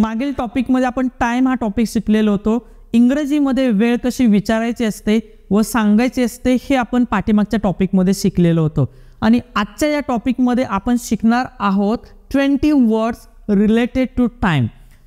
मागील टॉपिकमध्ये आपण टाईम हा टॉपिक शिकलेलो होतो इंग्रजीमध्ये वेळ कशी विचारायची असते व सांगायची असते हे आपण पाठीमागच्या टॉपिकमध्ये शिकलेलो होतो आणि आजच्या या टॉपिकमध्ये आपण शिकणार आहोत twenty words related to time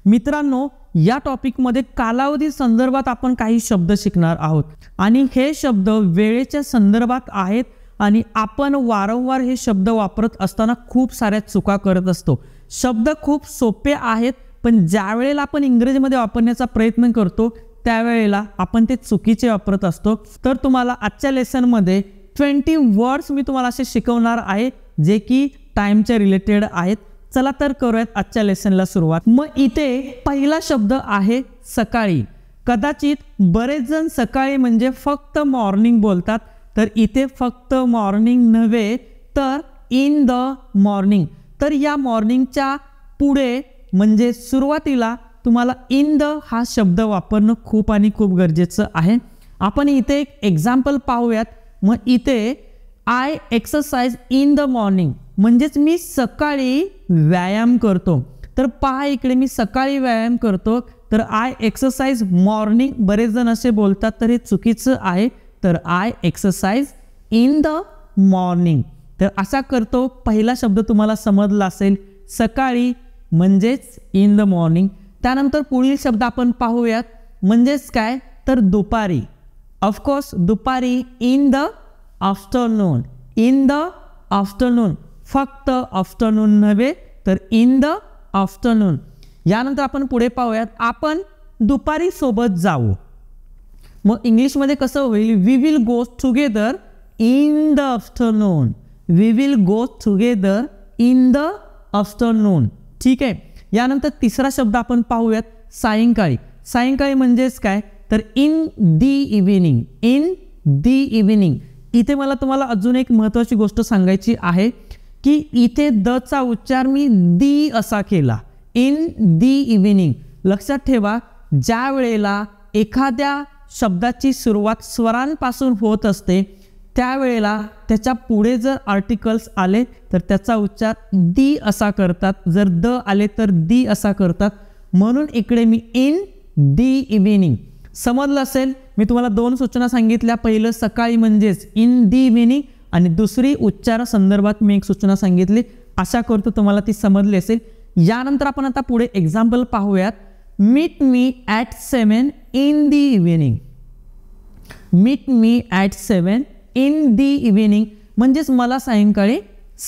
मित्रांनो या टॉपिकमध्ये कालावधी संदर्भात आपण काही शब्द शिकणार आहोत आणि हे शब्द वेळेच्या संदर्भात आहेत आणि आपण वारंवार हे शब्द वापरत असताना खूप साऱ्या चुका करत असतो शब्द खूप सोपे आहेत पण ज्या वेळेला आपण इंग्रजीमध्ये वापरण्याचा प्रयत्न करतो त्यावेळेला आपण ते चुकीचे वापरत असतो तर तुम्हाला आजच्या लेसनमध्ये ट्वेंटी वर्ड्स मी तुम्हाला असे शिकवणार आहे जे की टाईमच्या रिलेटेड आहेत चला तर करूयात आजच्या लेसनला सुरुवात मग इथे पहिला शब्द आहे सकाळी कदाचित बरेच जण सकाळी म्हणजे फक्त मॉर्निंग बोलतात तर इथे फक्त मॉर्निंग नव्हे तर इन द मॉर्निंग तर या मॉर्निंगच्या पुढे म्हणजे सुरुवातीला तुम्हाला इन द हा शब्द वापरणं खूप आणि खूप गरजेचं आहे आपण इथे एक एक्झाम्पल पाहूयात मग इथे I exercise in the morning म्हणजेच मी सकाळी व्यायाम करतो तर पहा इकडे मी सकाळी व्यायाम करतो तर आय एक्सरसाइज मॉर्निंग बरेच जण असे बोलतात तर हे चुकीचं आहे तर I exercise in the morning तर असा करतो पहिला शब्द तुम्हाला समजला असेल सकाळी म्हणजेच इन द मॉर्निंग त्यानंतर पुढील शब्द आपण पाहूयात म्हणजेच काय तर दुपारी ऑफकोर्स दुपारी in the afternoon in the afternoon फक्त आफ्टरनून नव्हे तर इन द आफ्टरनून यानंतर आपण पुढे पाहूयात आपण दुपारी सोबत जाऊ मग इंग्लिशमध्ये कसं होईल we will go together in the afternoon we will go together in the afternoon ठीक आहे यानंतर तिसरा शब्द आपण पाहूयात सायंकाळी सायंकाळी म्हणजेच काय तर in the evening in the evening इथे मला तुम्हाला अजून एक महत्त्वाची गोष्ट सांगायची आहे की इथे द चा उच्चार मी दी असा केला इन दी इव्हिनिंग लक्षात ठेवा ज्या वेळेला एखाद्या शब्दाची सुरुवात स्वरांपासून होत असते त्यावेळेला त्याच्या पुढे जर आर्टिकल्स आले तर त्याचा उच्चार दी असा करतात जर द आले तर दी असा करतात म्हणून इकडे मी इन दी इव्हिनिंग समजलं असेल मी तुम्हाला दोन सूचना सांगितल्या पहिलं सकाळी म्हणजेच इन दी इव्हिनिंग आणि दुसरी उच्चार संदर्भात मी एक सूचना सांगितली आशा करतो तुम्हाला ती समजली असेल यानंतर आपण आता पुढे एक्झाम्पल पाहूयात meet me at seven in the evening meet me at seven in the evening म्हणजेच मला सायंकाळी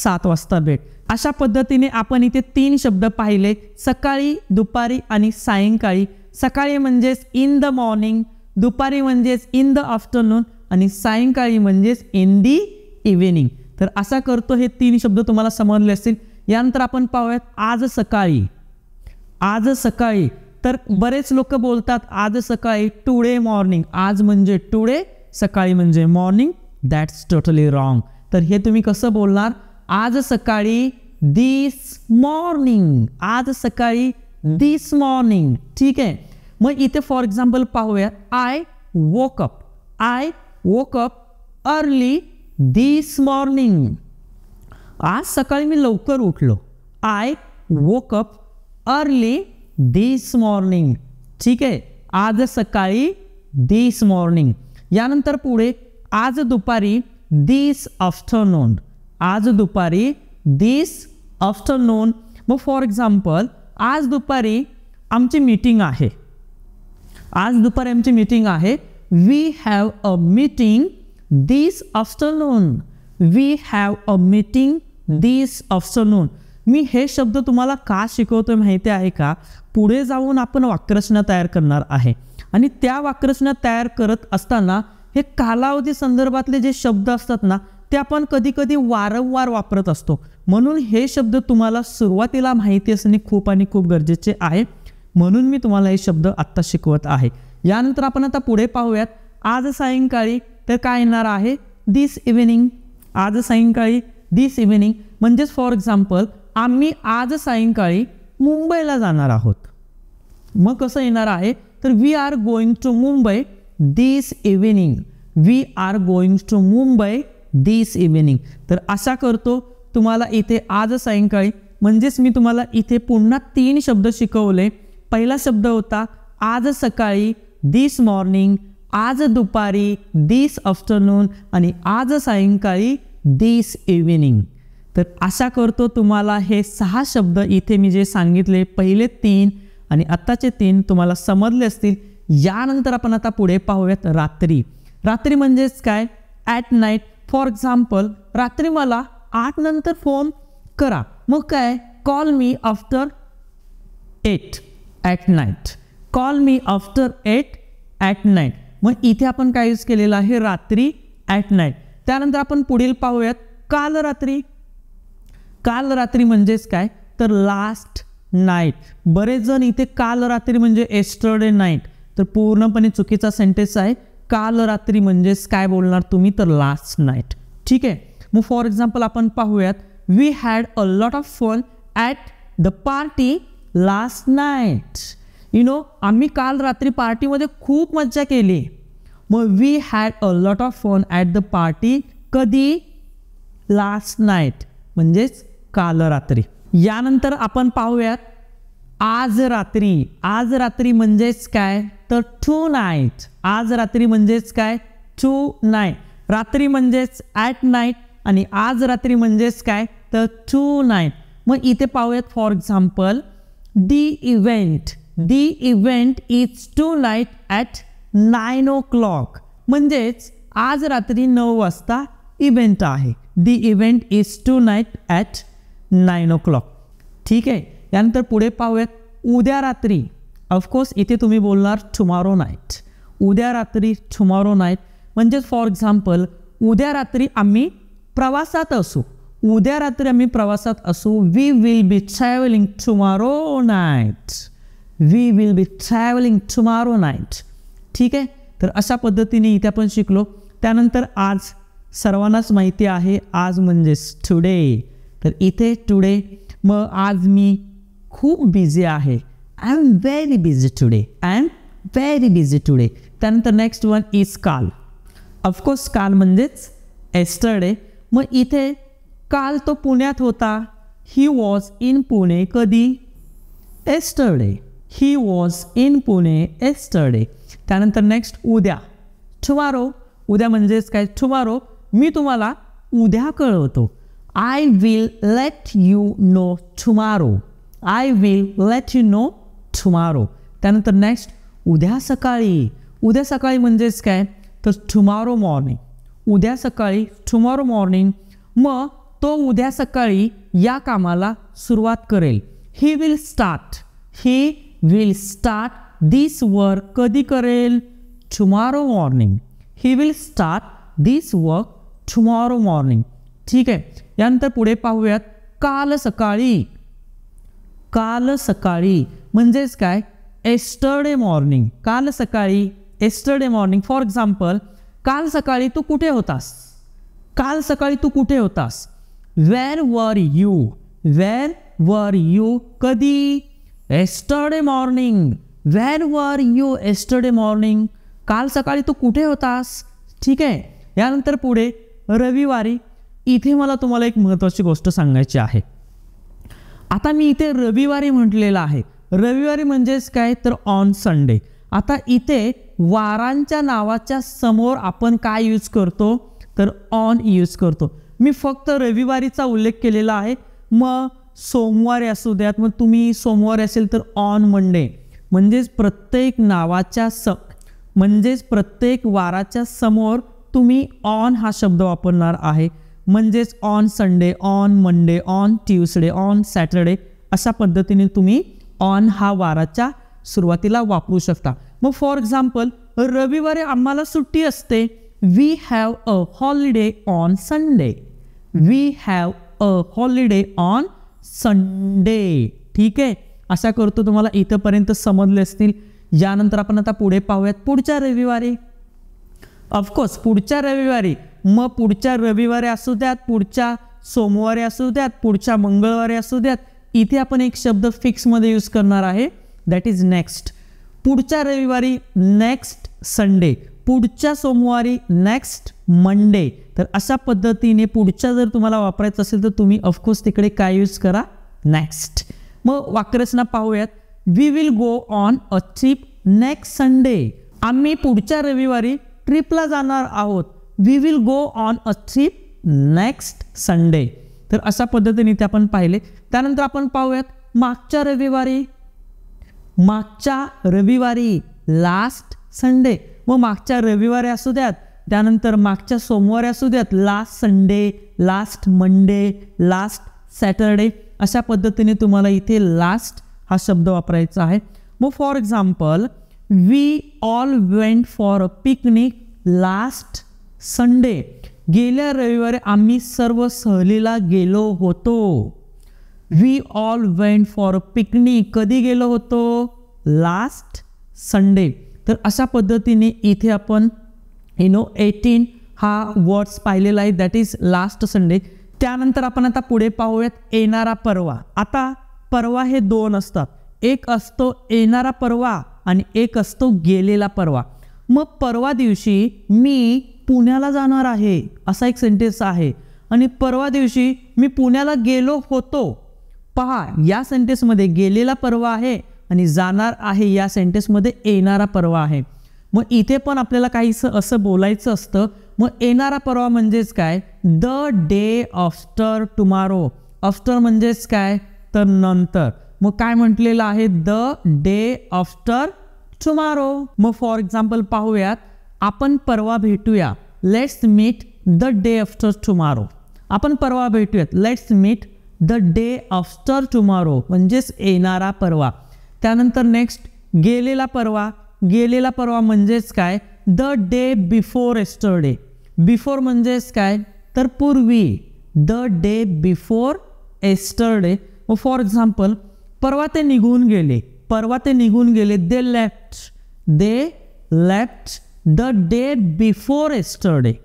सात वाजता भेट अशा पद्धतीने आपण इथे तीन शब्द पाहिले सकाळी दुपारी आणि सायंकाळी सकाळी म्हणजेच इन द मॉर्निंग दुपारी म्हणजेच इन द आफ्टरनून आणि सायंकाळी म्हणजेच इन दी इव्हिनिंग तर असा करतो हे तीन शब्द तुम्हाला समजले असतील यानंतर आपण पाहूयात आज सकाळी आज सकाळी तर बरेच लोक बोलतात आज सकाळी टुडे मॉर्निंग आज म्हणजे टुडे सकाळी म्हणजे मॉर्निंग दॅट्स टोटली रॉंग तर हे तुम्ही कसं बोलणार आज सकाळी दिस मॉर्निंग आज सकाळी दिस मॉर्निंग ठीक आहे मग इथे फॉर एक्झाम्पल पाहूया I woke up I woke up early this morning आज सकाळी मी लवकर उठलो I woke up early this morning ठीक आहे आज सकाळी दिस मॉर्निंग यानंतर पुढे आज दुपारी दिस आफ्टरनून आज दुपारी दिस आफ्टरनून मग फॉर एक्झाम्पल आज दुपारी आमची मीटिंग आहे आज दुपारी आमची मीटिंग आहे we have a meeting this afternoon we have a meeting this afternoon मी हे शब्द तुम्हाला का शिकवतो माहिती आहे का पुढे जाऊन आपण वाक्यरचना तयार करणार आहे आणि त्या वाक्यरचना तयार करत असताना हे कालावधी संदर्भातले जे शब्द असतात ना ते आपण कधी कधी वारंवार वापरत असतो म्हणून हे शब्द तुम्हाला सुरुवातीला माहिती असणे खूप आणि खूप गरजेचे आहे म्हणून मी तुम्हाला हे शब्द आत्ता शिकवत आहे यानंतर आपण आता पुढे पाहूयात आज सायंकाळी तर काय येणार आहे दिस इव्हिनिंग आज सायंकाळी दिस इव्हिनिंग म्हणजेच फॉर एक्झाम्पल आम्ही आज सायंकाळी मुंबईला जाणार आहोत मग कसं येणार आहे तर we are going to Mumbai this evening we are going to Mumbai this evening तर असा करतो तुम्हाला इथे आज सायंकाळी म्हणजेच मी तुम्हाला इथे पुन्हा तीन शब्द शिकवले पहिला शब्द होता आज सकाळी दिस मॉर्निंग आज दुपारी दिस आफ्टरनून आणि आज सायंकाळी दिस इव्हिनिंग तर आशा करतो तुम्हाला हे सहा शब्द इथे मी जे सांगितले पहिले तीन आणि आत्ताचे तीन तुम्हाला समजले असतील यानंतर आपण आता पुढे पाहूयात रात्री रात्री म्हणजेच काय ॲट नाईट फॉर एक्झाम्पल रात्री मला आठ नंतर फोन करा मग काय call me after eight at night call me after eight at night मग इथे आपण काय यूज केलेलं आहे रात्री ॲट नाईट त्यानंतर आपण पुढील पाहूयात काल रात्री काल रात्री म्हणजेच काय तर लास्ट नाईट बरेच जण इथे काल रात्री म्हणजे एस्टरडे नाईट तर पूर्णपणे चुकीचा सेंटेन्स आहे काल रात्री म्हणजेच काय बोलणार तुम्ही तर लास्ट नाईट ठीक आहे मग फॉर एक्झाम्पल आपण पाहूयात we had a lot of fun at the party last night you know आम्ही काल रात्री पार्टीमध्ये खूप मज्जा केली मग we had a lot of fun at the party कधी लास्ट नाईट म्हणजेच काल रात्री यानंतर आपण पाहूयात आज रात्री आज रात्री म्हणजेच काय तर टू नाईट आज रात्री म्हणजेच काय टू नाईट रात्री म्हणजेच ॲट नाईट आणि आज रात्री म्हणजेच काय तर टू नाईट मग इथे पाहूयात for example the event the event is tonight at nine o'clock म्हणजेच आज रात्री नऊ वाजता इव्हेंट आहे the event is tonight at nine o'clock ठीक आहे त्यानंतर पुढे पाहूयात उद्या रात्री ऑफकोर्स इथे तुम्ही बोलणार टुमारो नाईट उद्या रात्री टुमॉरो नाईट म्हणजेच फॉर एक्झाम्पल उद्या रात्री आम्ही प्रवासात असू उद्या रात्री आम्ही प्रवासात असू we will be travelling tomorrow night we will be travelling tomorrow night ठीक आहे तर अशा पद्धतीने इथे आपण शिकलो त्यानंतर आज सर्वांनाच माहिती आहे आज म्हणजेच टुडे तर इथे टुडे मग आज मी खूप बिझी आहे I am very busy today I am very busy today त्यानंतर नेक्स्ट वन इज काल ऑफकोर्स काल म्हणजेच एस्टरडे मग इथे काल तो पुण्यात होता ही वॉज इन पुणे कधी yesterday he was in Pune yesterday त्यानंतर नेक्स्ट उद्या ठुमारो उद्या म्हणजेच काय ठुमारो मी तुम्हाला उद्या कळवतो I will let you know tomorrow I will let you know tomorrow त्यानंतर नेक्स्ट उद्या सकाळी उद्या सकाळी म्हणजेच काय तर ठुमारो मॉर्निंग उद्या सकाळी ठुमारो मॉर्निंग मग तो उद्या सकाळी या कामाला सुरुवात करेल he will start he will start this work कधी करेल tomorrow morning he will start this work tomorrow morning ठीक आहे यानंतर पुढे पाहूयात काल सकाळी काल सकाळी म्हणजेच काय एस्टरडे मॉर्निंग काल सकाळी एस्टरडे मॉर्निंग फॉर एक्झाम्पल काल सकाळी तू कुठे होतास काल सकाळी तू कुठे होतास where were you where were you कधी yesterday morning where were you yesterday morning काल सकाळी तू कुठे होतास ठीक आहे यानंतर पुढे रविवारी इथे मला तुम्हाला एक महत्त्वाची गोष्ट सांगायची आहे आता मी इथे रविवारी म्हटलेलं आहे रविवारी म्हणजेच काय तर ऑन संडे आता इथे वारांच्या नावाच्या समोर आपण काय यूज करतो तर ऑन यूज करतो मी फक्त रविवारीचा उल्लेख केलेला आहे मग सोमवारी असू द्यात मग तुम्ही सोमवारी असेल तर ऑन मंडे म्हणजेच प्रत्येक नावाच्या स म्हणजेच प्रत्येक वाराच्या समोर तुम्ही ऑन हा शब्द वापरणार आहे म्हणजेच on Sunday on Monday on Tuesday on Saturday अशा पद्धतीने तुम्ही ऑन हा वाराच्या सुरुवातीला वापरू शकता मग फॉर एक्झाम्पल रविवारी आम्हाला सुट्टी असते we have a holiday on Sunday we have a holiday on Sunday ठीक आहे असा करतो तुम्हाला इथंपर्यंत समजले असतील यानंतर आपण आता पुढे पाहूयात पुढच्या रविवारी ऑफकोर्स पुढच्या रविवारी मग पुढच्या रविवारी असू द्यात पुढच्या सोमवारी असू द्यात पुढच्या मंगळवारी असू द्यात इथे आपण एक शब्द फिक्समध्ये यूज करणार आहे दॅट इज नेक्स्ट पुढच्या रविवारी नेक्स्ट संडे पुढच्या सोमवारी नेक्स्ट मंडे तर अशा पद्धतीने पुढच्या जर तुम्हाला वापरायचं असेल तर तुम्ही ऑफकोर्स तिकडे काय यूज करा नेक्स्ट मग वाक्यरचना पाहूयात we will go on a trip next Sunday आम्ही पुढच्या रविवारी ट्रिपला जाणार आहोत we will go on a trip next Sunday तर अशा पद्धतीने ते आपण पाहिले त्यानंतर आपण पाहूयात मागच्या रविवारी मागच्या रविवारी लास्ट संडे व मागच्या रविवारी असू द्यात त्यानंतर मागच्या सोमवारी असू द्यात last Sunday last Monday last Saturday अशा पद्धतीने तुम्हाला इथे लास्ट हा शब्द वापरायचा आहे मग for example we all went for a picnic last Sunday गेल्या रविवारी आम्ही सर्व सहलीला गेलो होतो we all went for picnic कधी गेलो होतो लास्ट संडे तर अशा पद्धतीने इथे आपण यु नो एटीन हा वर्ड्स पाहिलेला आहे दॅट इज लास्ट संडे त्यानंतर आपण आता पुढे पाहूयात येणारा परवा आता परवा हे दोन असतात एक असतो येणारा परवा आणि एक असतो गेलेला परवा मग परवा दिवशी मी पुण्याला जाणार आहे असा एक सेंटेन्स आहे आणि परवा दिवशी मी पुण्याला गेलो होतो पहा या सेंटेन्समध्ये गेलेला परवा आहे आणि जाणार आहे या सेंटेन्समध्ये येणारा परवा आहे मग इथे पण आपल्याला काहीसं असं बोलायचं असतं मग येणारा परवा म्हणजेच काय the day after tomorrow after म्हणजेच काय तर नंतर मग काय म्हटलेलं आहे द डे ऑफ्टर टुमारो मग फॉर एक्झाम्पल पाहूयात आपण परवा भेटूया let's meet the day after tomorrow आपण परवा भेटूयात let's meet the day after tomorrow म्हणजेच येणारा परवा त्यानंतर नेक्स्ट गेलेला परवा गेलेला परवा म्हणजेच काय the day before yesterday before म्हणजेच काय तर पूर्वी the day before yesterday for example परवा ते निघून गेले परवा ते निघून गेले they left they left the day before yesterday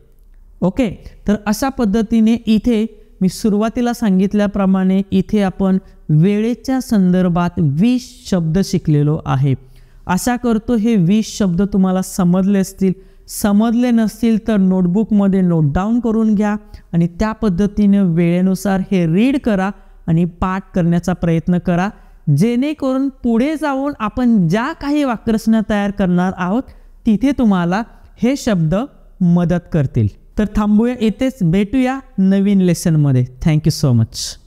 okay तर अशा पद्धतीने इथे मी सुरुवातीला सांगितल्याप्रमाणे इथे आपण वेळेच्या संदर्भात वीस शब्द शिकलेलो आहे असा करतो हे वीस शब्द तुम्हाला समजले असतील समजले नसतील तर नोटबुकमध्ये नोट डाऊन करून घ्या आणि त्या पद्धतीने वेळेनुसार हे रीड करा आणि पाठ करण्याचा प्रयत्न करा जेणेकरून पुढे जाऊन आपण ज्या काही वाक्यरचना तयार करणार आहोत तिथे तुम्हाला हे शब्द मदत करतील तर थांबूया इथेच भेटूया नवीन लेसनमध्ये थँक्यू सो मच